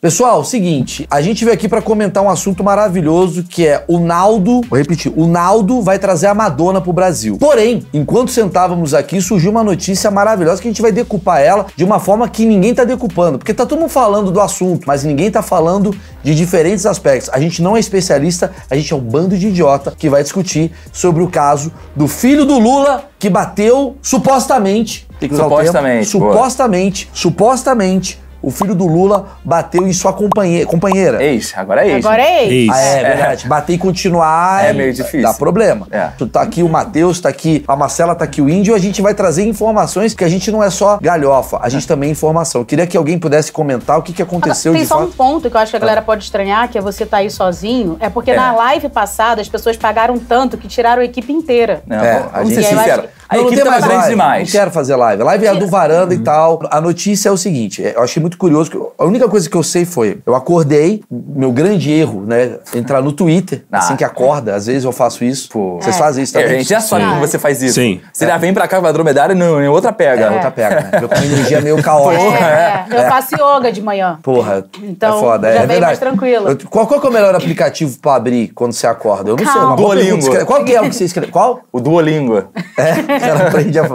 Pessoal, é seguinte, a gente veio aqui para comentar um assunto maravilhoso que é o Naldo, vou repetir, o Naldo vai trazer a Madonna pro Brasil. Porém, enquanto sentávamos aqui, surgiu uma notícia maravilhosa que a gente vai decupar ela de uma forma que ninguém tá decupando, porque tá todo mundo falando do assunto, mas ninguém tá falando de diferentes aspectos. A gente não é especialista, a gente é um bando de idiota que vai discutir sobre o caso do filho do Lula que bateu supostamente, tem que supostamente, tempo, supostamente, supostamente o filho do Lula bateu em sua companheira. companheira. Ex, agora é ex. Agora né? é ex. Ah, é, é, verdade. Bater e continuar. É meio difícil. Dá problema. É. Tu tá aqui o Matheus, tá aqui a Marcela, tá aqui o Índio. A gente vai trazer informações, que a gente não é só galhofa, a gente é. também é informação. Eu queria que alguém pudesse comentar o que, que aconteceu. Tem só fato. um ponto que eu acho que a tá. galera pode estranhar, que é você tá aí sozinho. É porque é. na live passada as pessoas pagaram tanto que tiraram a equipe inteira. Não, é, é se ser sinceros. A não, equipe não tá grande demais. Não quero fazer live. Live é a do varanda uhum. e tal. A notícia é o seguinte: é, eu achei muito curioso. a única coisa que eu sei foi: eu acordei, meu grande erro, né? Entrar no Twitter, ah, assim que acorda. Às vezes eu faço isso. Pô, é. Vocês fazem isso também? É, a gente já sabe como você faz isso. Sim. Você já é. vem pra cá com a dromedária, não, é outra pega. É, outra pega. Né? Eu com energia meio caótica. Porra, é, Eu faço yoga de manhã. Porra. Então, é foda. Já é, verdade. mais tranquilo. qual, qual é o melhor aplicativo pra abrir quando você acorda? Eu não Calma. sei. Duolingo. Qual que é o que você escreve? Qual? O Duolingo. É. cara aprende a...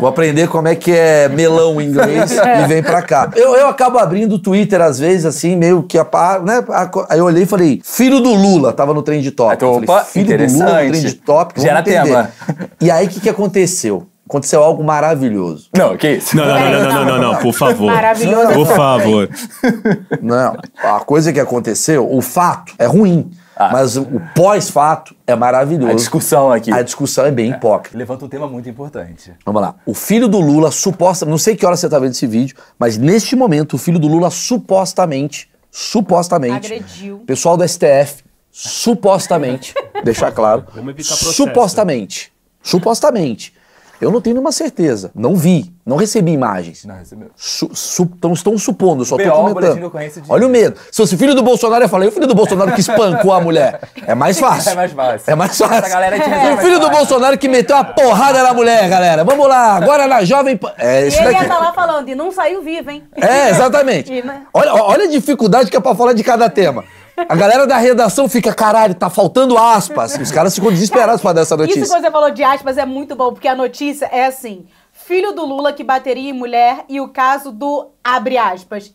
Vou aprender como é que é melão em inglês é. e vem pra cá. Eu, eu acabo abrindo o Twitter às vezes, assim, meio que a par, né? Aí eu olhei e falei, filho do Lula, tava no trend top. Então, falei, filho do Lula no trend top. Gera tema. E aí o que, que aconteceu? Aconteceu algo maravilhoso. Não, que isso? Não, não, não, não, não, não, não, não por favor. Maravilhoso. É por favor. Não, a coisa que aconteceu, o fato é ruim. Ah. Mas o pós-fato é maravilhoso. A discussão aqui. A discussão é bem é. hipócrita. Levanta um tema muito importante. Vamos lá. O filho do Lula suposta, não sei que hora você está vendo esse vídeo, mas neste momento o filho do Lula supostamente, supostamente, agrediu. Pessoal do STF supostamente, deixar claro, supostamente, supostamente eu não tenho nenhuma certeza. Não vi, não recebi imagens. Não recebeu. Su, su, estão supondo, só estou comentando. Olha o medo. Se fosse filho do Bolsonaro, eu falei, o filho do Bolsonaro que espancou a mulher. É mais é fácil. É mais fácil. É mais fácil. É, e o filho do Bolsonaro que meteu a porrada na mulher, galera. Vamos lá, agora na jovem. É, e ele daqui... ia estar tá lá falando, e não saiu vivo, hein? É, exatamente. Né? olha, olha a dificuldade que é para falar de cada tema. A galera da redação fica, caralho, tá faltando aspas. Os caras ficam desesperados para dar essa notícia. Isso que você falou de aspas é muito bom, porque a notícia é assim: filho do Lula que bateria em mulher e o caso do, abre aspas,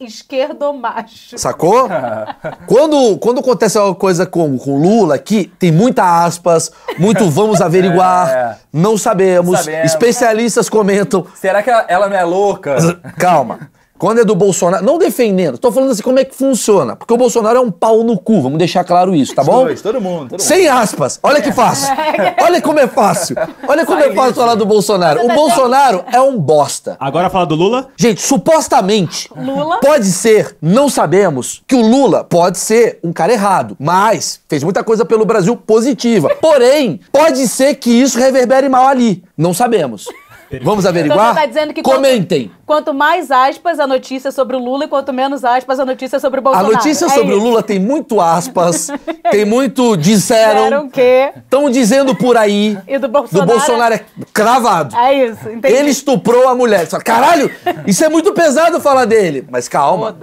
macho. Sacou? quando, quando acontece alguma coisa com, com Lula aqui, tem muita aspas, muito vamos averiguar, é. não, sabemos, sabemos, especialistas comentam. Será que ela, ela não é louca? Calma. Quando é do Bolsonaro, não defendendo, estou falando assim como é que funciona. Porque o Bolsonaro é um pau no cu, vamos deixar claro isso, tá bom? Dois, todo mundo. Todo Sem aspas, olha que fácil. Olha como é fácil. Olha como é fácil falar do Bolsonaro. O tá Bolsonaro é um bosta. Agora fala do Lula? Gente, supostamente, Lula? pode ser, não sabemos, que o Lula pode ser um cara errado, mas fez muita coisa pelo Brasil positiva. Porém, pode ser que isso reverbere mal ali. Não sabemos. Vamos então, averiguar? Então, tá dizendo que Comentem. Quanto, quanto, mais aspas a notícia sobre o Lula e quanto menos aspas a notícia sobre o Bolsonaro. A notícia é sobre isso. o Lula tem muito aspas, tem muito disseram. Disseram que. Estão dizendo por aí. E do Bolsonaro. Do Bolsonaro é cravado. É isso, entendi. Ele estuprou a mulher. Fala, Caralho, isso é muito pesado falar dele. Mas calma.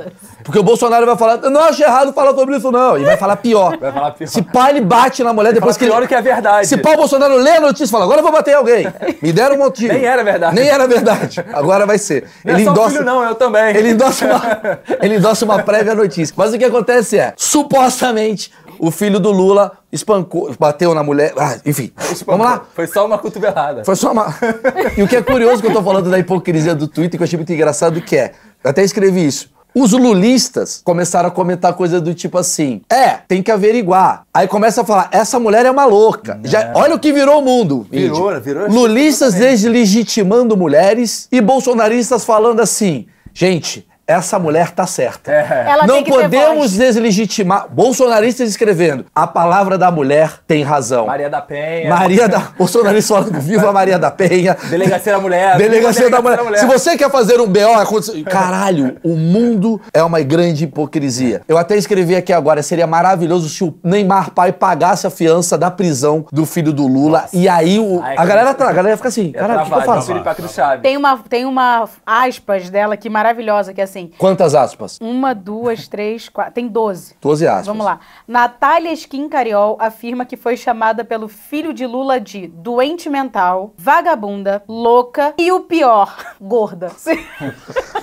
Porque o Bolsonaro vai falar, eu não acho errado falar sobre isso, não. E vai falar pior. Vai falar pior. Se pai ele bate na mulher depois que ele. Pior que é verdade. Se pá, o Bolsonaro lê a notícia e fala, agora eu vou bater alguém. Me deram um motivo. Nem é era verdade. Nem era verdade. Agora vai ser. Não é ele é só endossa... filho, não, eu também. Ele endossa, uma... ele endossa uma prévia notícia. Mas o que acontece é, supostamente, o filho do Lula espancou, bateu na mulher, ah, enfim. Espancou. Vamos lá? Foi só uma cotovelada. Foi só uma. e o que é curioso que eu tô falando da hipocrisia do Twitter, que eu achei muito engraçado, que é. Até escrevi isso. Os lulistas começaram a comentar coisas do tipo assim: é, tem que averiguar. Aí começa a falar: essa mulher é uma louca. Já, olha o que virou o mundo. Virou, índio. virou. Tipo lulistas deslegitimando mulheres e bolsonaristas falando assim: gente, essa mulher tá certa. É. Não podemos deslegitimar. Bolsonaristas escrevendo. A palavra da mulher tem razão. Maria da Penha. Maria da. Bolsonarista falando viva Maria da Penha. Delegacia da mulher. Delegacia, Delegacia da, mulher. da, mulher. Se você quer fazer um BO, caralho, o mundo é uma grande hipocrisia. Eu até escrevi aqui agora, seria maravilhoso se o Neymar pai pagasse a fiança da prisão do filho do Lula. Nossa. E aí o... Ai, a, galera, tra... a galera fica assim, caralho, o que, que eu faço? Tem uma, tem uma aspas dela aqui maravilhosa, que é assim, assim. Quantas aspas? Uma, duas, três, quatro. Tem doze. Doze aspas. Vamos lá. Natália Skin Cariol afirma que foi chamada pelo filho de Lula de doente mental, vagabunda, louca e o pior, gorda.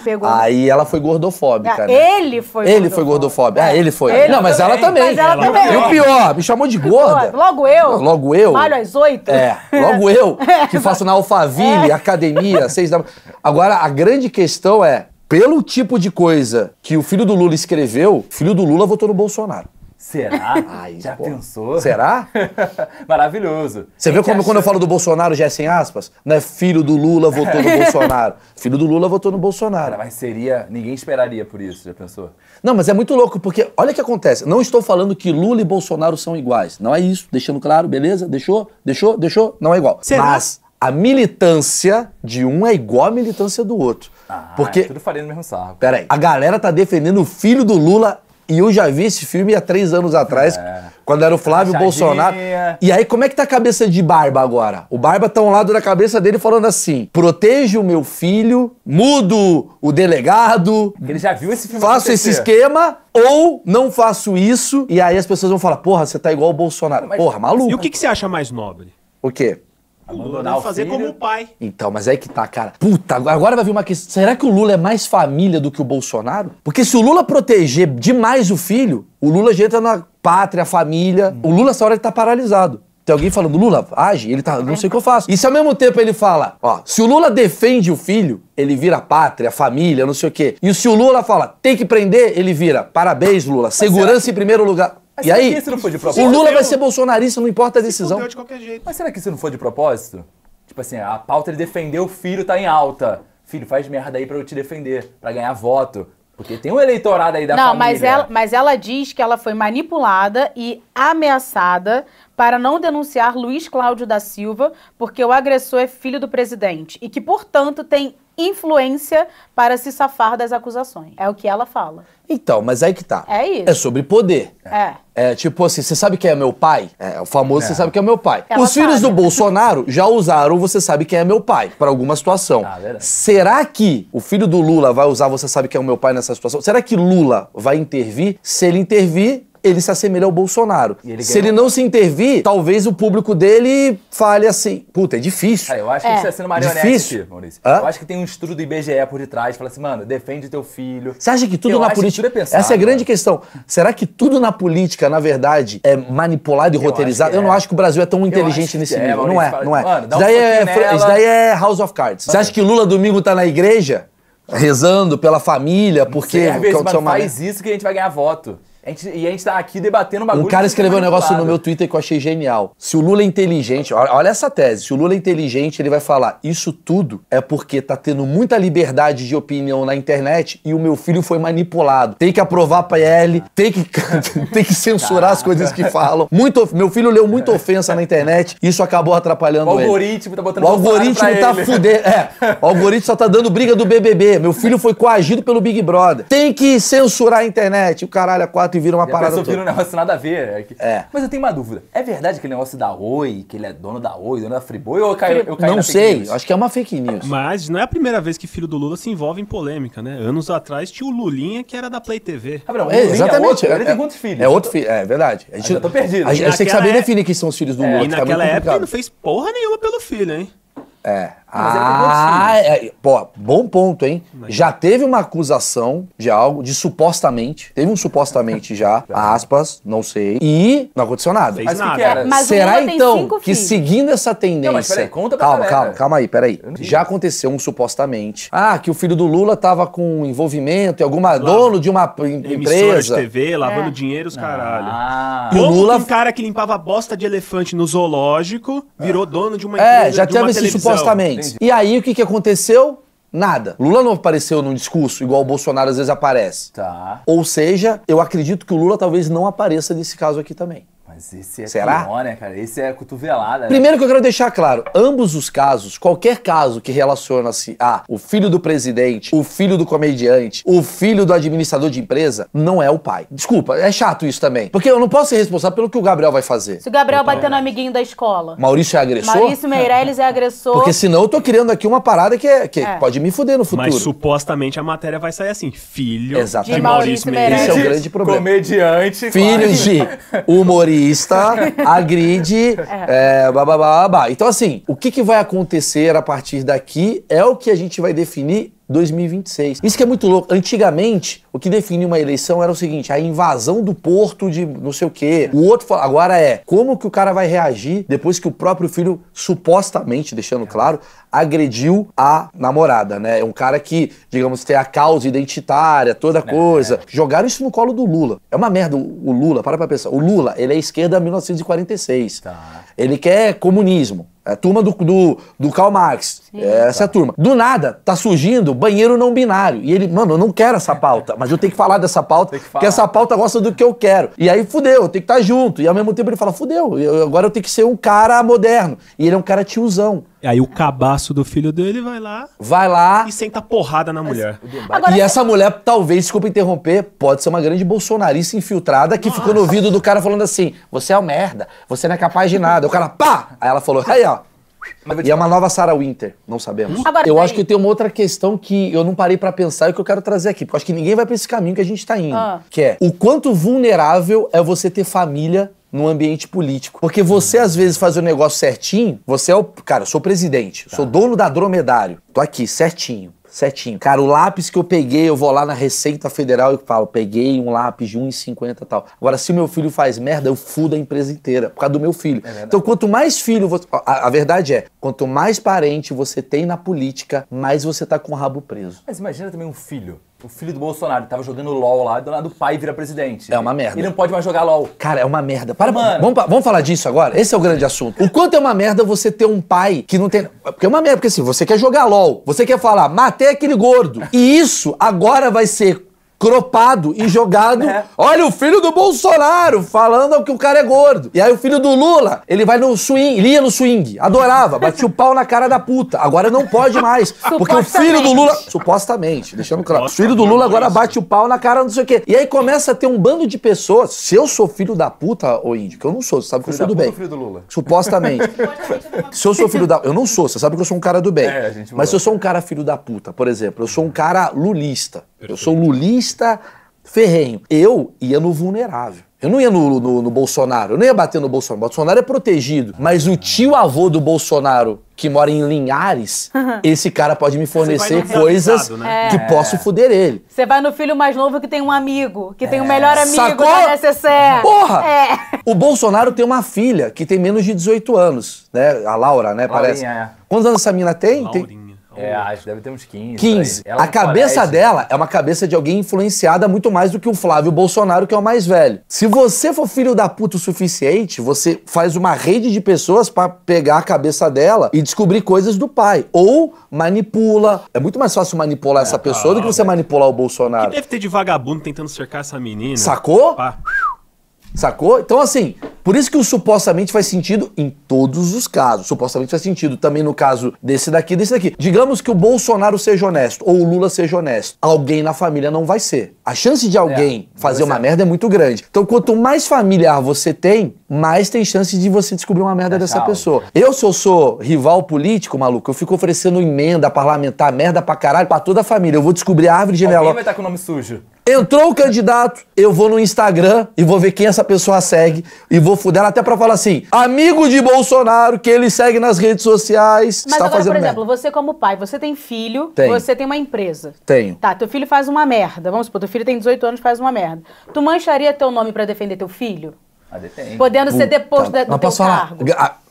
Pegou. Aí ela foi gordofóbica. Ah, né? Ele foi Ele foi gordofóbica Ah, ele foi. Ele não, mas ela também. Mas ela ela também. E o pior, me chamou de gorda. Logo eu. Logo eu. olha às oito. É, logo eu, que faço na Alphaville, é. academia, seis da... Agora, a grande questão é, pelo tipo de coisa que o filho do Lula escreveu, filho do Lula votou no Bolsonaro. Será? Ai, já pô. pensou? Será? Maravilhoso. Você viu como quando eu falo do Bolsonaro já é sem aspas? Não é filho do Lula votou no Bolsonaro. Filho do Lula votou no Bolsonaro. Cara, mas seria. Ninguém esperaria por isso, já pensou? Não, mas é muito louco, porque olha o que acontece. Não estou falando que Lula e Bolsonaro são iguais. Não é isso. Deixando claro, beleza? Deixou? Deixou? Deixou? Não é igual. Será? Mas a militância de um é igual à militância do outro. Ah, Porque. É tudo farinha no mesmo sarro. Peraí. A galera tá defendendo o filho do Lula e eu já vi esse filme há três anos atrás, é. quando era o Flávio Bolsonaro. E aí, como é que tá a cabeça de Barba agora? O Barba tá um lado da cabeça dele falando assim: proteja o meu filho, mudo o delegado. Ele já viu esse filme. Faço acontecer. esse esquema ou não faço isso. E aí as pessoas vão falar: porra, você tá igual o Bolsonaro. Mas, porra, maluco. E o que, que você acha mais nobre? O quê? Lula o fazer filho. como o pai. Então, mas é que tá, cara. Puta, agora vai vir uma questão. Será que o Lula é mais família do que o Bolsonaro? Porque se o Lula proteger demais o filho, o Lula já entra na pátria, família. Hum. O Lula, essa hora, ele tá paralisado. Tem alguém falando, Lula, age, ele tá, não sei o que eu faço. E se ao mesmo tempo ele fala, ó, se o Lula defende o filho, ele vira pátria, família, não sei o quê. E se o Lula fala, tem que prender, ele vira, parabéns, Lula, segurança em primeiro lugar. Mas e aí, o Lula vai ser bolsonarista, não importa a decisão. De qualquer jeito. Mas será que isso não foi de propósito? Tipo assim, a pauta ele defendeu o filho, tá em alta. Filho, faz merda aí pra eu te defender, pra ganhar voto. Porque tem um eleitorado aí da não, família. Não, mas ela, mas ela diz que ela foi manipulada e ameaçada para não denunciar Luiz Cláudio da Silva, porque o agressor é filho do presidente e que, portanto, tem influência para se safar das acusações. É o que ela fala. Então, mas aí que tá. É isso. É sobre poder. É. É tipo assim, você sabe quem é meu pai? É, o famoso é. você sabe quem é meu pai. Ela Os filhos do Bolsonaro já usaram você sabe quem é meu pai para alguma situação. Ah, Será que o filho do Lula vai usar você sabe quem é o meu pai nessa situação? Será que Lula vai intervir? Se ele intervir, ele se assemelha ao Bolsonaro. Ele se ele não se intervir, talvez o público dele fale assim. Puta, é difícil. É, eu acho é. que você tá sendo marionete, difícil. Maurício. Hã? Eu acho que tem um estudo do IBGE por detrás, fala assim, mano, defende teu filho. Você acha que tudo eu na política. é pensado, Essa é a grande mano. questão. Será que tudo na política, na verdade, é manipulado e eu roteirizado? Eu não é. acho que o Brasil é tão inteligente nesse é, nível. Maurício, não é, fala, não é. Assim, mano, dá isso, daí um é isso daí é House of Cards. Você acha que Lula domingo tá na igreja? rezando pela família, porque. Sei, às vezes, mano, faz isso que a gente vai ganhar voto gente, e a gente tá aqui debatendo um bagulho. Um cara escreveu um negócio no meu Twitter que eu achei genial. Se o Lula é inteligente, olha essa tese. Se o Lula é inteligente, ele vai falar: Isso tudo é porque tá tendo muita liberdade de opinião na internet e o meu filho foi manipulado. Tem que aprovar pra ele, tem que, tem que censurar as coisas que falam. Muito, meu filho leu muita ofensa na internet, isso acabou atrapalhando o ele. Algoritmo tá botando o algoritmo tá ele. fudendo. É, o algoritmo só tá dando briga do BBB. Meu filho foi coagido pelo Big Brother. Tem que censurar a internet. O caralho, a quatro e vira uma e parada. Mas um negócio nada a ver. É, é. Mas eu tenho uma dúvida. É verdade aquele é negócio da Oi, que ele é dono da Oi, dono da Friboi, ou eu caí, eu caí Não sei, acho que é uma fake news. Mas não é a primeira vez que filho do Lula se envolve em polêmica, né? Anos atrás tinha o Lulinha, que era da Play TV. Ah, não, é, exatamente. É outro, ele tem quantos filhos? É outro filho, é verdade. A ah, gente, eu tô perdido. A gente, tem que saber é... definir quem são os filhos do é, Lula. E naquela época ele não fez porra nenhuma pelo filho, hein? É, mas é ah, é, pô, bom ponto, hein? Imagina. Já teve uma acusação de algo, de supostamente. Teve um supostamente já, aspas, não sei. E não aconteceu nada. Fez mas nada. Que que era? Mas Será então que filhos. seguindo essa tendência. Não, mas peraí, conta pra calma, calma, calma aí, peraí. Já aconteceu um supostamente. Ah, que o filho do Lula tava com envolvimento em alguma Lava. dono de uma empresa. Emissora de TV, lavando é. dinheiro, os ah. caralho. Ah. Como Lula... um cara que limpava bosta de elefante no zoológico virou ah. dono de uma é, empresa. É, já teve esse supostamente. Entendi. E aí o que, que aconteceu? Nada. Lula não apareceu num discurso igual o Bolsonaro às vezes aparece. Tá. Ou seja, eu acredito que o Lula talvez não apareça nesse caso aqui também mas esse é Será? pior, né, cara? Esse é cotovelada. Né? Primeiro que eu quero deixar claro, ambos os casos, qualquer caso que relaciona-se a o filho do presidente, o filho do comediante, o filho do administrador de empresa, não é o pai. Desculpa, é chato isso também. Porque eu não posso ser responsável pelo que o Gabriel vai fazer. Se o Gabriel bater no amiguinho da escola. Maurício é agressor? Maurício Meirelles é agressor. Porque senão eu tô criando aqui uma parada que, é, que é. pode me fuder no futuro. Mas supostamente a matéria vai sair assim, filho Exatamente. de Maurício, Maurício Meirelles. Esse é o grande problema. Comediante. Filho claro. de humorista racista, agride, é, é babá. Então, assim, o que, que vai acontecer a partir daqui é o que a gente vai definir 2026. Isso que é muito louco. Antigamente, o que definia uma eleição era o seguinte: a invasão do porto de não sei o quê. O outro fala, agora é como que o cara vai reagir depois que o próprio filho, supostamente, deixando claro, agrediu a namorada, né? É um cara que, digamos, tem a causa identitária, toda é. coisa. É. Jogaram isso no colo do Lula. É uma merda o Lula, para pra pensar. O Lula, ele é esquerda 1946. Tá. Ele quer comunismo. É a turma do, do, do Karl Marx. Sim, é essa tá. é a turma. Do nada, tá surgindo banheiro não binário. E ele, mano, eu não quero essa pauta, mas eu tenho que falar dessa pauta, que porque essa pauta gosta do que eu quero. E aí fudeu, eu tenho que estar tá junto. E ao mesmo tempo ele fala, fudeu, eu, agora eu tenho que ser um cara moderno. E ele é um cara tiozão. Aí o cabaço do filho dele vai lá. Vai lá. E senta porrada na mulher. Agora, e essa mulher, talvez, desculpa interromper, pode ser uma grande bolsonarista infiltrada que Nossa. ficou no ouvido do cara falando assim: você é um merda, você não é capaz de nada. O cara, pá! Aí ela falou: aí, ó. E é uma nova Sarah Winter, não sabemos. Agora, eu acho que tem uma outra questão que eu não parei para pensar e que eu quero trazer aqui, porque eu acho que ninguém vai para esse caminho que a gente tá indo, ah. que é o quanto vulnerável é você ter família no ambiente político. Porque você, às vezes, faz o negócio certinho, você é o. Cara, eu sou presidente, tá. sou dono da dromedário. Tô aqui, certinho certinho. Cara, o lápis que eu peguei, eu vou lá na Receita Federal e falo, peguei um lápis de 1,50 e tal. Agora, se o meu filho faz merda, eu fudo a empresa inteira, por causa do meu filho. É então, quanto mais filho você... A, a, verdade é, quanto mais parente você tem na política, mais você tá com o rabo preso. Mas imagina também um filho o filho do Bolsonaro tava jogando LOL lá, do lado do pai vira presidente. É uma merda. Ele não pode mais jogar LOL. Cara, é uma merda. Para, mano. Vamos, vamos falar disso agora? Esse é o grande assunto. O quanto é uma merda você ter um pai que não tem. Porque é uma merda, porque assim, você quer jogar LOL, você quer falar, matei aquele gordo. E isso agora vai ser cropado e jogado. É. Olha o filho do Bolsonaro falando que o cara é gordo. E aí o filho do Lula, ele vai no swing, ele ia no swing, adorava, batia o pau na cara da puta. Agora não pode mais, porque o filho do Lula, supostamente, deixando claro, o filho do Lula agora bate o pau na cara não sei o quê. E aí começa a ter um bando de pessoas. Se eu sou filho da puta, ô índio, que eu não sou, você sabe que eu sou do bem. Filho do Lula. Supostamente. se eu sou filho da, eu não sou, você sabe que eu sou um cara do bem. É, Mas se eu sou um cara filho da puta, por exemplo, eu sou um cara lulista. Perfeito. Eu sou lulista petista ferrenho. Eu ia no vulnerável. Eu não ia no, no, no, Bolsonaro, eu não ia bater no Bolsonaro. Bolsonaro é protegido. Mas o tio avô do Bolsonaro, que mora em Linhares, esse cara pode me fornecer coisas né? é. que posso foder ele. Você vai no filho mais novo que tem um amigo, que é. tem o um melhor é. amigo Sacou? da NSC. Porra! É. O Bolsonaro tem uma filha que tem menos de 18 anos, né? A Laura, né? Parece. é. Quantos anos essa mina tem? Laurinha. tem... É, acho que deve ter uns 15. 15. A cabeça parece... dela é uma cabeça de alguém influenciada muito mais do que o Flávio Bolsonaro, que é o mais velho. Se você for filho da puta o suficiente, você faz uma rede de pessoas para pegar a cabeça dela e descobrir coisas do pai. Ou manipula. É muito mais fácil manipular é, essa pessoa do que ah, você é. manipular o Bolsonaro. Que deve ter de vagabundo tentando cercar essa menina. Sacou? Pá. Sacou? Então, assim, por isso que o supostamente faz sentido em todos os casos. Supostamente faz sentido também no caso desse daqui, desse daqui. Digamos que o Bolsonaro seja honesto ou o Lula seja honesto. Alguém na família não vai ser. A chance de é, alguém é, fazer uma merda é muito grande. Então, quanto mais familiar você tem, mais tem chance de você descobrir uma merda é dessa pessoa. Eu, se eu sou rival político, maluco, eu fico oferecendo emenda parlamentar, merda pra caralho, pra toda a família. Eu vou descobrir a árvore genealógica. Quem vai estar tá com o nome sujo. Entrou o candidato, eu vou no Instagram e vou ver quem essa pessoa segue e vou fuder até para falar assim: amigo de Bolsonaro que ele segue nas redes sociais. Mas está agora, fazendo por exemplo, merda. você como pai, você tem filho, Tenho. você tem uma empresa. Tenho. Tá, teu filho faz uma merda. Vamos supor, teu filho tem 18 anos, faz uma merda. Tu mancharia teu nome para defender teu filho? Ah, Podendo Puta, ser deposto tá, do teu posso cargo. Falar,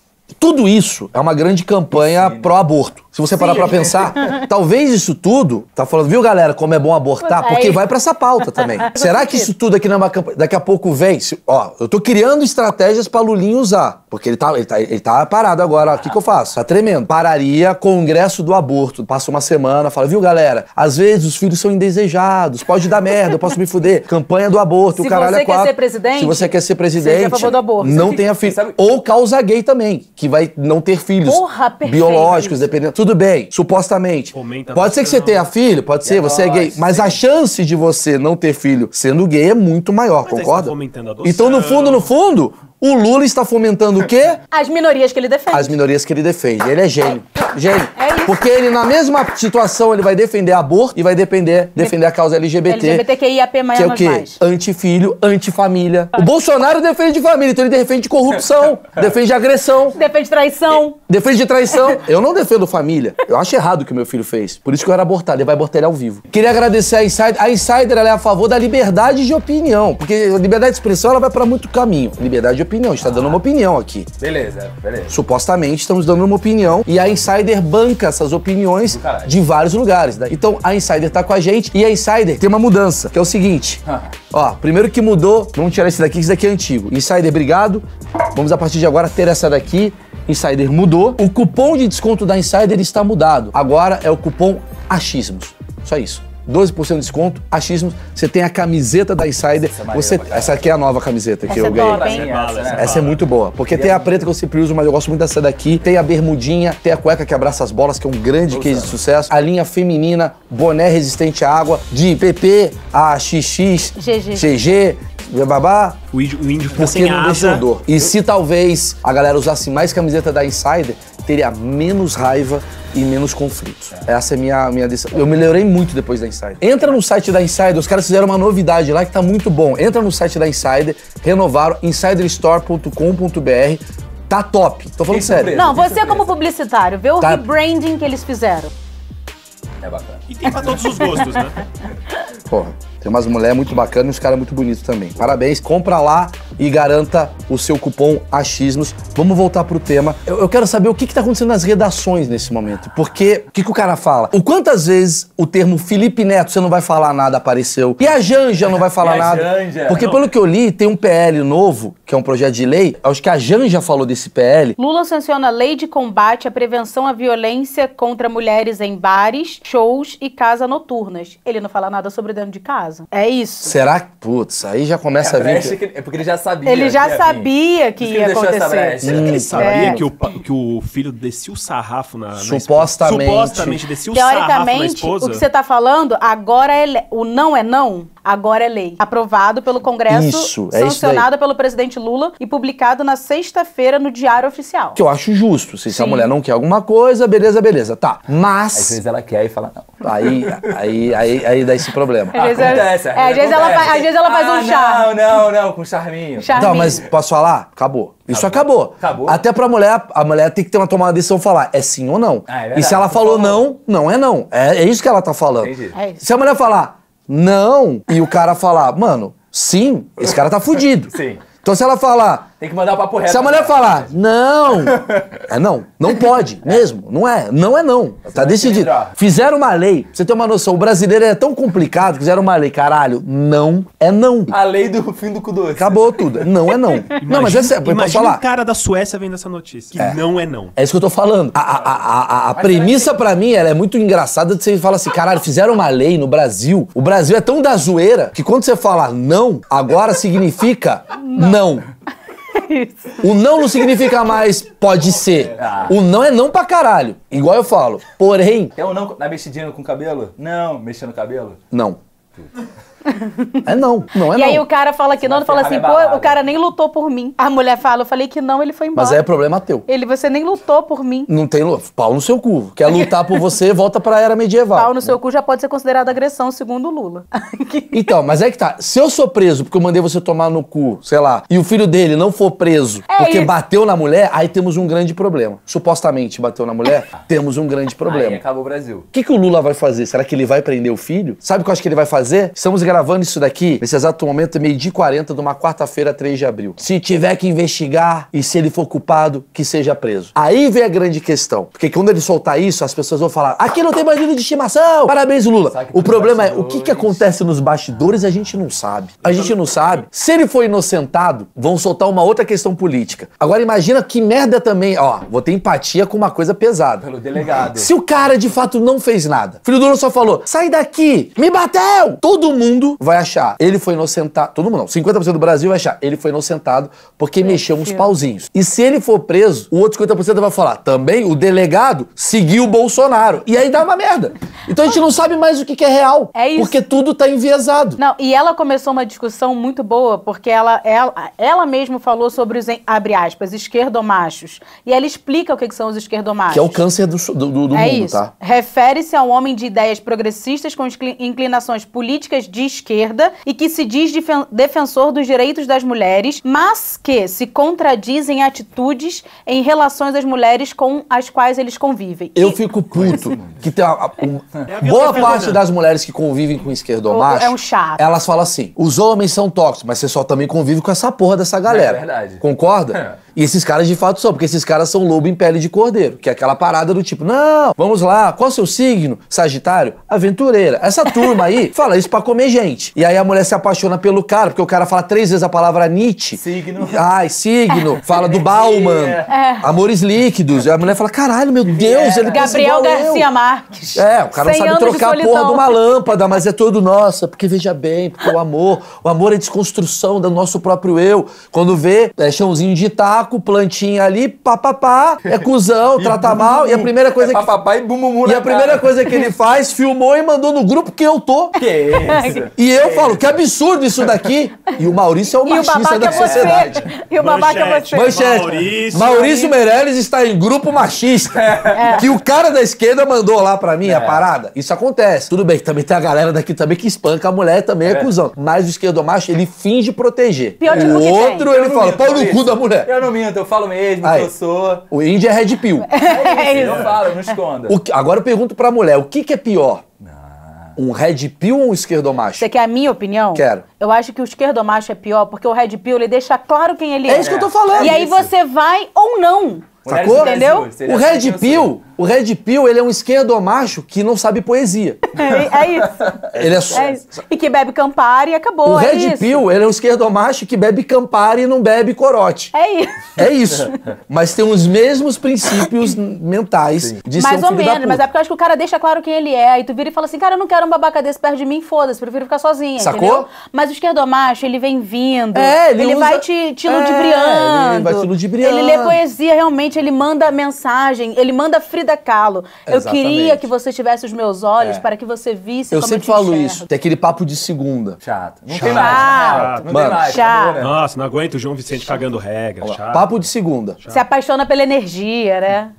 tudo isso é uma grande campanha pro aborto se você parar para pensar, talvez isso tudo, tá falando, viu galera, como é bom abortar, porque vai para essa pauta também. Será que isso tudo aqui na campanha, daqui a pouco vem? ó, eu tô criando estratégias para Lulinho usar, porque ele tá, ele tá, ele tá parado agora, o que, que eu faço? Tá tremendo. Pararia congresso do aborto, passa uma semana, fala, viu galera, às vezes os filhos são indesejados, pode dar merda, eu posso me fuder. Campanha do aborto, Se o caralho é Se você quer ser presidente, se você quer ser presidente, seja a favor do aborto. não tenha filho. Ou causa gay também, que vai não ter filhos Porra, biológicos, dependendo tudo bem, supostamente. Comenta pode ser que você tenha filho, pode ser, é você é gay. Mas a chance de você não ter filho sendo gay é muito maior, mas tá concorda? Então, no fundo, no fundo, o Lula está fomentando o quê? As minorias que ele defende. As minorias que ele defende. Ele é gênio. Gênio. É isso. Porque ele, na mesma situação, ele vai defender aborto e vai defender, defender a causa LGBT. LGBTQIAP+. Que é o quê? Antifilho, antifamília. O Bolsonaro defende família, então ele defende corrupção, defende agressão. Defende traição. Defende traição. Eu não defendo família. Eu acho errado o que meu filho fez. Por isso que eu era abortado. Ele vai abortar ele ao vivo. Queria agradecer a Insider. A Insider é a favor da liberdade de opinião. Porque a liberdade de expressão ela vai para muito caminho. Liberdade de opinião opinião, a gente tá ah. dando uma opinião aqui. Beleza, beleza. Supostamente estamos dando uma opinião e a Insider banca essas opiniões de vários lugares. Né? Então a Insider tá com a gente e a Insider tem uma mudança, que é o seguinte. Ah. Ó, primeiro que mudou, vamos tirar esse daqui, que esse daqui é antigo. Insider, obrigado. Vamos a partir de agora ter essa daqui. Insider mudou. O cupom de desconto da Insider está mudado. Agora é o cupom achismos. Só isso. 12% de desconto, achismos. Você tem a camiseta da Insider. Essa, é você, essa aqui é a nova camiseta que essa eu é ganhei. Top, essa, é essa, é né? essa é muito boa. Porque tem a preta que eu sempre uso, mas eu gosto muito dessa daqui. Tem a bermudinha, tem a cueca que abraça as bolas, que é um grande case de sucesso. A linha feminina, boné resistente à água, de PP a XX, GG, GG babá. O índio, o índio fica sem não asa. Deixa dor. E se talvez a galera usasse mais camiseta da Insider, teria menos raiva e menos conflitos. Essa é a minha, minha decisão. Eu melhorei muito depois da Insider. Entra no site da Insider, os caras fizeram uma novidade lá que tá muito bom. Entra no site da Insider, renovaram, insiderstore.com.br. Tá top. Tô falando sério. Não, você é como publicitário, vê o tá. rebranding que eles fizeram. É bacana. E tem pra todos os gostos, né? Porra. Tem umas mulheres muito bacanas e uns caras muito bonitos também. Parabéns, compra lá e garanta o seu cupom Achismos. Vamos voltar pro tema. Eu, eu quero saber o que, que tá acontecendo nas redações nesse momento. Porque o que, que o cara fala? O quantas vezes o termo Felipe Neto, você não vai falar nada, apareceu. E a Janja não vai falar nada. Janja, porque não. pelo que eu li, tem um PL novo, que é um projeto de lei. Acho que a Janja falou desse PL. Lula sanciona a lei de combate à prevenção à violência contra mulheres em bares, shows e casas noturnas. Ele não fala nada sobre dentro de casa. É isso. Será que, putz, aí já começa é a, a vir... Que... É porque ele já sabia. Ele já que sabia que, ia acontecer. Hum, ele sabia é. que, o, que o filho descia o sarrafo na, Supostamente. Na Supostamente descia o sarrafo na esposa. Teoricamente, o que você tá falando, agora ele, o não é não. Agora é lei. Aprovado pelo Congresso, Isso, é sancionado pelo presidente Lula e publicado na sexta-feira no Diário Oficial. Que eu acho justo. Se, se a mulher não quer alguma coisa, beleza, beleza. Tá. Mas. Às vezes ela quer e fala não. Aí, aí, aí, aí dá esse problema. Às vezes, é- acontece, é, às, vezes Ela, às vezes ela faz ah, um charme. Não, não, não, com charminho. charminho. Não, mas posso falar? Acabou. Isso acabou. acabou. Até pra mulher, a mulher tem que ter uma tomada de decisão falar é sim ou não. Ah, é e se ela falou não, não é não. É, é, isso que ela tá falando. Entendi. É isso. Se a mulher falar, não, e o cara falar, mano, sim, esse cara tá fudido. Sim. Então se ela falar, tem que mandar o papo reto. Se a mulher falar, não, é não, não pode, mesmo, não é, não é não, Você tá decidido. Fizeram uma lei, pra você ter uma noção, o brasileiro é tão complicado que fizeram uma lei, caralho, não é não. A lei do fim do cu doce. Acabou tudo, é, não é não. Imagina, não, mas é eu Pode posso falar. o cara da Suécia vendo essa notícia, que é. não é não. É isso que eu tô falando. A, a, a, a premissa para mim, ela é muito engraçada de você falar assim, caralho, fizeram uma lei no Brasil, o Brasil é tão da zoeira que quando você fala não, agora significa não. não. Isso. O não não significa mais pode ser. Ah. O não é não pra caralho. Igual eu falo. Porém. É o não na mexidinha com o cabelo? Não. Mexendo o cabelo? Não. É não, não é e não. E aí o cara fala que você não, fala assim, pô, o cara nem lutou por mim. A mulher fala, eu falei que não, ele foi embora. Mas aí é problema teu. Ele, você nem lutou por mim. Não tem, pau no seu cu. Quer lutar por você, volta pra era medieval. Pau no seu cu já pode ser considerado agressão, segundo o Lula. então, mas é que tá, se eu sou preso porque eu mandei você tomar no cu, sei lá, e o filho dele não for preso é porque isso. bateu na mulher, aí temos um grande problema. Supostamente bateu na mulher, temos um grande problema. Aí acabou o Brasil. O que, que o Lula vai fazer? Será que ele vai prender o filho? Sabe o que eu acho que ele vai fazer? Estamos gravando isso daqui, nesse exato momento, meio-dia e 40 de uma quarta-feira, 3 de abril. Se tiver que investigar e se ele for culpado, que seja preso. Aí vem a grande questão. Porque quando ele soltar isso, as pessoas vão falar: aqui não tem bandido de estimação! Parabéns, Lula. O problema é o que, que acontece nos bastidores a gente não sabe. A gente não sabe. Se ele for inocentado, vão soltar uma outra questão política. Agora imagina que merda também. Ó, vou ter empatia com uma coisa pesada. Pelo delegado. Se o cara de fato não fez nada, filho do Lula só falou: sai daqui, me bateu! Todo mundo mundo vai achar ele foi inocentado. Todo mundo não. 50% do Brasil vai achar ele foi inocentado porque Meu mexeu uns pauzinhos. E se ele for preso, o outro 50% vai falar também o delegado seguiu o Bolsonaro. E aí dá uma merda. Então a gente não sabe mais o que, que é real. É isso. Porque tudo tá enviesado. Não, e ela começou uma discussão muito boa porque ela, ela, ela mesma falou sobre os, abre aspas, esquerdomachos. E ela explica o que, que são os esquerdomachos. Que é o câncer do, do, do é mundo, isso. tá? Refere-se a um homem de ideias progressistas com inclinações políticas de esquerda e que se diz defensor dos direitos das mulheres, mas que se contradiz em atitudes em relações às mulheres com as quais eles convivem. Eu e... fico puto que tem uma, é boa parte das mulheres que convivem com esquerdomacho, é um chato. elas falam assim: "Os homens são tóxicos, mas você só também convive com essa porra dessa é galera". É verdade. Concorda? É. E esses caras de fato são, porque esses caras são lobo em pele de cordeiro, que é aquela parada do tipo: "Não, vamos lá, qual é o seu signo? Sagitário, aventureira". Essa turma aí fala isso para comer gente e aí a mulher se apaixona pelo cara, porque o cara fala três vezes a palavra Nietzsche. Signo. Ai, signo. Fala do Bauman. É. é. Amores líquidos. E a mulher fala, caralho, meu Deus, é. ele né? Gabriel Garcia eu. Marques. É, o cara sabe trocar a porra de uma lâmpada, mas é todo, nossa, porque veja bem, porque o amor, o amor é desconstrução do nosso próprio eu. Quando vê, é chãozinho de taco, plantinha ali, papapá, é cuzão, trata bum, mal. E a primeira é coisa é que. Papapá e bumumum. E a primeira coisa que ele faz, filmou e mandou no grupo que eu tô. Que isso? E eu é. falo, que absurdo isso daqui. E o Maurício é o machista da é sociedade. E o babaca é você. Manchete. Maurício, Maurício Meirelles está em grupo machista. É. Que o cara da esquerda mandou lá pra mim a é. parada. Isso acontece. Tudo bem, também tem a galera daqui também que espanca a mulher também é, é cuzão. Mas o macho, ele finge proteger. Pior tipo o outro, ele fala, pau no cu da mulher. Eu não minto, eu falo mesmo Aí, que eu sou. O índio é red pill. É isso, eu falo, não esconda. Que, agora eu pergunto pra mulher, o que, que é pior? Não. Um red pill ou um esquerdomacho? Você quer a minha opinião? Quero. Eu acho que o esquerdomacho é pior, porque o red pill ele deixa claro quem ele é. É isso que eu tô falando. E aí isso. você vai ou não. Sacou? Entendeu? O red pill o Red Pill, ele é um esquerdomacho que não sabe poesia. É, é isso. ele é, só... é isso. E que bebe Campari e acabou, O é Red Pill, ele é um esquerdomacho que bebe Campari e não bebe corote. É isso. É isso. mas tem os mesmos princípios mentais Sim. de mais ser um ou menos, mas é porque eu acho que o cara deixa claro quem ele é. E tu vira e fala assim, cara, eu não quero um babaca desse perto de mim, foda-se, prefiro ficar sozinha, Sacou? entendeu? Mas o esquerdomacho, ele vem vindo. É, ele, ele usa... vai te, te ludibriando. É, ele vai te ludibriando. Ele lê poesia, realmente, ele manda mensagem, ele manda Frida calo Exatamente. Eu queria que você tivesse os meus olhos é. para que você visse eu como eu Eu sempre falo enxergo. isso. Tem aquele papo de segunda. Chato. Não chato. Né? tem mais. Chato. Não Mano, tem mais. Chato. Nossa, não aguento o João Vicente chato. cagando regra. Chato. Papo de segunda. Chato. Se apaixona pela energia, né?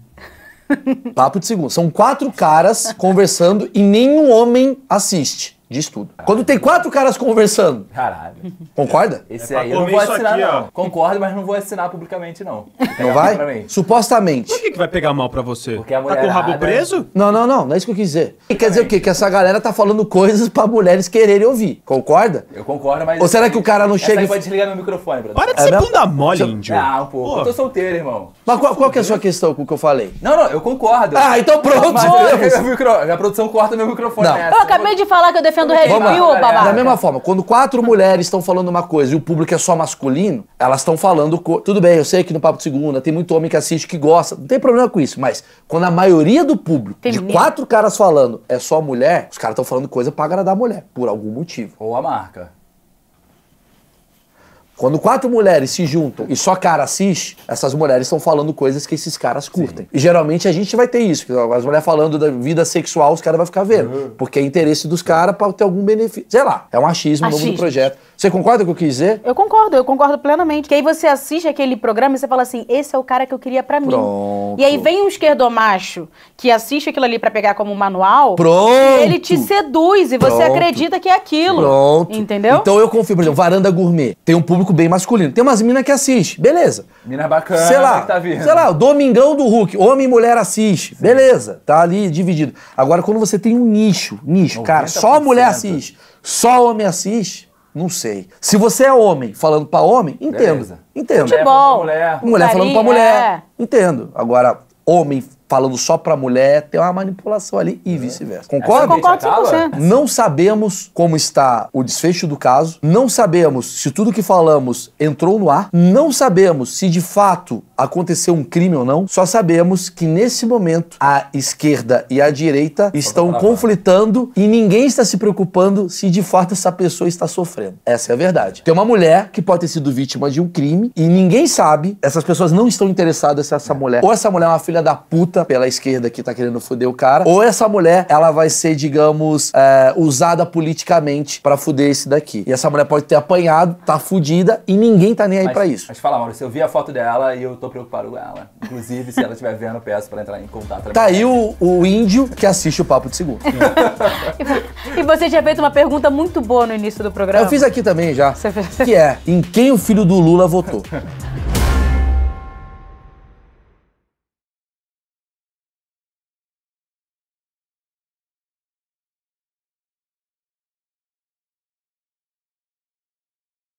Papo de segunda. São quatro caras conversando e nenhum homem assiste de estudo. Caralho. Quando tem quatro caras conversando. Caralho. Concorda? Esse é aí eu não vou assinar, aqui, não. Concordo, mas não vou assinar publicamente, não. Não vai? Supostamente. Por que, que vai pegar mal pra você? Porque a mulher. Tá com o rabo é preso? Não, não, não. Não é isso que eu quis dizer. E quer dizer o quê? Que essa galera tá falando coisas pra mulheres quererem ouvir. Concorda? Eu concordo, mas. Ou será que o cara não chega. Você e... pode desligar meu microfone, brother. Para de é ser mesmo? bunda mole, índio. Ah, um pouco. Pô. Eu tô solteiro, irmão. Mas qual, qual que é a sua questão com o que eu falei? Não, não, eu concordo. Ah, então pronto. Mas, A produção corta meu microfone. Não. Nessa. Eu acabei de falar que eu defendo babaca? Da mesma forma, quando quatro mulheres estão falando uma coisa e o público é só masculino, elas estão falando... Co... Tudo bem, eu sei que no Papo de Segunda tem muito homem que assiste que gosta, não tem problema com isso, mas quando a maioria do público, tem de quatro caras falando, é só mulher, os caras estão falando coisa pra agradar a mulher, por algum motivo. Ou a marca. Quando quatro mulheres se juntam e só cara assiste, essas mulheres estão falando coisas que esses caras curtem. Sim. E geralmente a gente vai ter isso. As mulheres falando da vida sexual, os caras vão ficar vendo. Uhum. Porque é interesse dos caras para ter algum benefício. Sei lá, é um achismo, achismo. novo do projeto. Você concorda com o que eu quis dizer? Eu concordo, eu concordo plenamente. Que aí você assiste aquele programa e você fala assim: esse é o cara que eu queria para mim. E aí vem um esquerdomacho que assiste aquilo ali para pegar como manual. Pronto. ele te seduz e Pronto. você acredita que é aquilo. Pronto. Entendeu? Então eu confio, por exemplo, Varanda Gourmet. Tem um público bem masculino. Tem umas minas que assiste, beleza. Mina bacana, sei lá, né, que tá vindo. Sei lá, Domingão do Hulk. Homem e mulher assiste. Sim. Beleza. Tá ali dividido. Agora, quando você tem um nicho, nicho, 90%. cara, só mulher assiste, só homem assiste. Não sei. Se você é homem falando para homem, entendo. Beleza. Entendo. Futebol. Mulher, mulher, mulher falando para mulher. É. Entendo. Agora, homem falando só para mulher, tem uma manipulação ali e é. vice-versa. Concorda? Concordo com você. Não sabemos como está o desfecho do caso, não sabemos se tudo que falamos entrou no ar, não sabemos se de fato aconteceu um crime ou não, só sabemos que nesse momento a esquerda e a direita estão conflitando e ninguém está se preocupando se de fato essa pessoa está sofrendo. Essa é a verdade. Tem uma mulher que pode ter sido vítima de um crime e ninguém sabe, essas pessoas não estão interessadas se essa é. mulher ou essa mulher é uma filha da puta pela esquerda que tá querendo foder o cara, ou essa mulher, ela vai ser, digamos, é, usada politicamente para foder esse daqui. E essa mulher pode ter apanhado, tá fudida e ninguém tá nem aí para isso. Mas fala, Maurício, eu vi a foto dela e eu tô preocupado com ela. Inclusive, se ela estiver vendo, peço pra entrar em contato. Tá aí o, o índio que assiste o Papo de Segundo. e você tinha feito uma pergunta muito boa no início do programa. Eu fiz aqui também já. Você fez... Que é, em quem o filho do Lula votou?